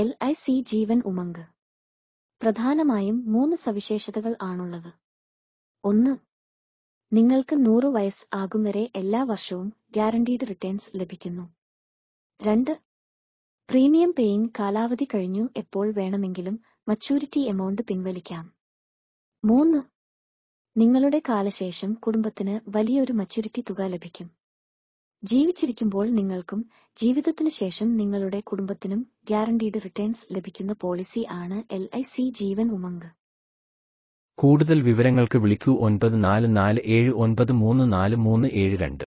L I C Jeevan Umang പ്രധാനമായും മൂന്ന് സവിശേഷതകൾ ആണുള്ളത് ഒന്ന് നിങ്ങൾക്ക് നൂറ് വയസ്സ് ആകും വരെ എല്ലാ വർഷവും ഗ്യാരണ്ടീഡ് റിട്ടേൺസ് ലഭിക്കുന്നു രണ്ട് പ്രീമിയം പേയിങ് കാലാവധി കഴിഞ്ഞു എപ്പോൾ വേണമെങ്കിലും മച്യൂരിറ്റി എമൗണ്ട് പിൻവലിക്കാം മൂന്ന് നിങ്ങളുടെ കാലശേഷം കുടുംബത്തിന് വലിയൊരു മച്യൂരിറ്റി തുക ലഭിക്കും ജീവിച്ചിരിക്കുമ്പോൾ നിങ്ങൾക്കും ജീവിതത്തിന് ശേഷം നിങ്ങളുടെ കുടുംബത്തിനും ഗ്യാരണ്ടീഡ് റിട്ടേൺസ് ലഭിക്കുന്ന പോളിസി ആണ് L I C Jeevan Umang കൂടുതൽ വിവരങ്ങൾക്ക് വിളിക്കൂ ഒൻപത് നാല് നാല് ഏഴ് ഒൻപത് മൂന്ന് നാല് മൂന്ന് ഏഴ് രണ്ട്